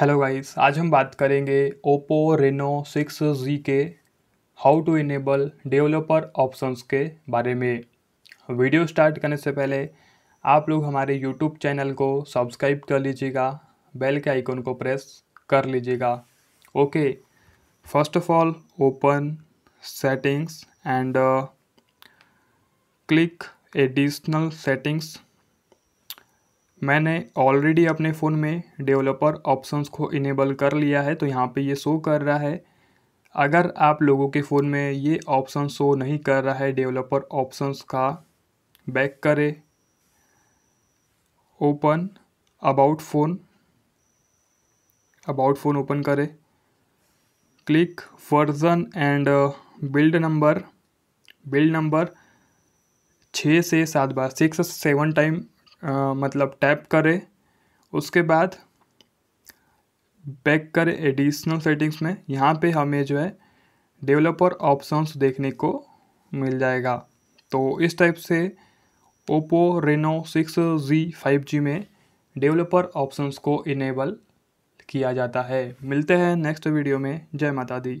hello guys आज हम बात करेंगे ओप्पो रेनो सिक्स जी के how to enable developer options के बारे में वीडियो स्टार्ट करने से पहले आप लोग हमारे यूट्यूब चैनल को सब्सक्राइब कर लीजिएगा बेल के आइकन को प्रेस कर लीजिएगा okay first of all open settings and click additional settings मैंने ऑलरेडी अपने फ़ोन में डेवलपर ऑप्शंस को इनेबल कर लिया है तो यहाँ पे ये शो कर रहा है अगर आप लोगों के फ़ोन में ये ऑप्शन शो नहीं कर रहा है डेवलपर ऑप्शंस का बैक करें open about phone about phone open करें click version and build number build number छः से सात बार सिक्स सेवन टाइम मतलब टैप करें उसके बाद बैक करें एडिशनल सेटिंग्स में यहाँ पे हमें जो है डेवलपर ऑप्शंस देखने को मिल जाएगा तो इस टाइप से Oppo Reno six G five G में डेवलपर ऑप्शंस को इनेबल किया जाता है मिलते हैं नेक्स्ट वीडियो में जय माता दी